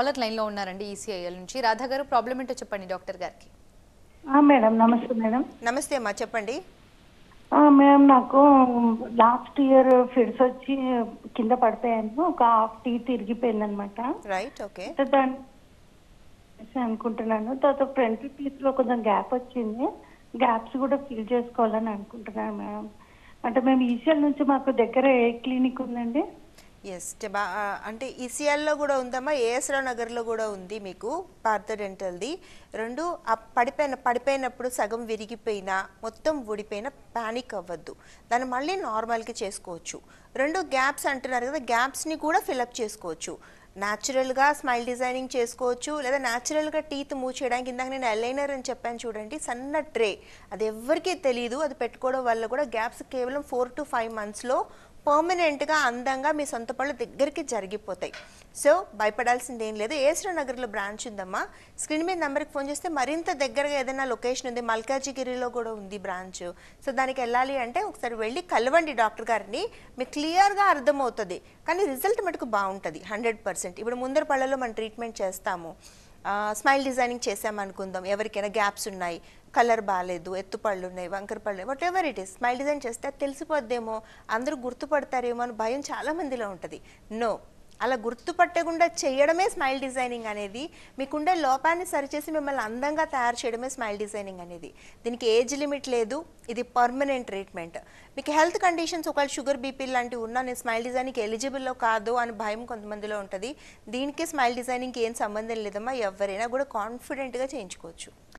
caller లైన్లో ఉన్నారండి ECIL నుంచి రాధా గారు ప్రాబ్లం ఏంటో చెప్పండి డాక్టర్ గారికి మేడం నమస్తే మేడం నమస్తే అమ్మా చెప్పండి మేడం నాకు లాస్ట్ ఇయర్ ఫిడ్స్ వచ్చి కింద పడిపోయాను ఒక హాఫ్ టీ తిరిగిపోయింది అనమాట రైట్ ఓకే అనుకుంటున్నాను తర్వాత ఫ్రంట్ టీత్ లో కొంచెం గ్యాప్ వచ్చింది గ్యాప్స్ కూడా ఫిల్ చేసుకోవాలని అనుకుంటున్నాను మేడం అంటే మేము ఈసీఎల్ నుంచి మాకు దగ్గర ఏ క్లినిక్ ఉందండి ఎస్ అంటే ఈసీఎల్లో కూడా ఉందమ్మా ఏఎస్రావు నగర్లో కూడా ఉంది మీకు పార్థ డెంటల్ది రెండు పడిపోయిన పడిపోయినప్పుడు సగం విరిగిపోయినా మొత్తం ఊడిపోయిన ప్యానిక్ అవ్వద్దు దాన్ని మళ్ళీ నార్మల్కి చేసుకోవచ్చు రెండు గ్యాప్స్ అంటున్నారు కదా గ్యాప్స్ని కూడా ఫిలప్ చేసుకోవచ్చు న్యాచురల్గా స్మైల్ డిజైనింగ్ చేసుకోవచ్చు లేదా న్యాచురల్గా టీత్ మూవ్ చేయడానికి ఇందాక నేను ఎలైనర్ అని చెప్పాను చూడండి సన్న ట్రే అది ఎవరికీ తెలియదు అది పెట్టుకోవడం వల్ల కూడా గ్యాప్స్ కేవలం ఫోర్ టు ఫైవ్ మంత్స్లో పర్మనెంట్గా అందంగా మీ సొంత పళ్ళు దగ్గరికి జరిగిపోతాయి సో భయపడాల్సింది ఏం లేదు ఏసరా నగర్లో బ్రాంచ్ ఉందమ్మా స్క్రీన్ మీద నెంబర్కి ఫోన్ చేస్తే మరింత దగ్గరగా ఏదైనా లొకేషన్ ఉంది మల్కాజిగిరిలో కూడా ఉంది బ్రాంచ్ సో దానికి వెళ్ళాలి అంటే ఒకసారి వెళ్ళి కలవండి డాక్టర్ గారిని మీకు క్లియర్గా అర్థమవుతుంది కానీ రిజల్ట్ మటుకు బాగుంటుంది హండ్రెడ్ పర్సెంట్ ఇప్పుడు ముందర పళ్ళలో మనం ట్రీట్మెంట్ చేస్తాము స్మైల్ డిజైనింగ్ చేసామనుకుందాం ఎవరికైనా గ్యాప్స్ ఉన్నాయి కలర్ బాగాలేదు ఎత్తుపళ్ళు ఉన్నాయి వంకర పళ్ళు whatever it is smile design చేస్తే తెలిసిపోద్దేమో అందరూ గుర్తుపడతారేమో అని భయం చాలామందిలో ఉంటుంది నో అలా గుర్తుపట్టకుండా చేయడమే స్మైల్ డిజైనింగ్ అనేది మీకుండే లోపాన్ని సరిచేసి మిమ్మల్ని అందంగా తయారు చేయడమే స్మైల్ డిజైనింగ్ అనేది దీనికి ఏజ్ లిమిట్ లేదు ఇది పర్మనెంట్ ట్రీట్మెంట్ మీకు హెల్త్ కండిషన్స్ ఒకవేళ షుగర్ బీపీ లాంటివి ఉన్నా నేను స్మైల్ డిజైనింగ్ ఎలిజిబుల్లో కాదు అని భయం కొంతమందిలో ఉంటుంది దీనికి స్మైల్ డిజైనింగ్కి ఏం సంబంధం లేదమ్మా ఎవరైనా కూడా కాన్ఫిడెంట్గా చేయించుకోవచ్చు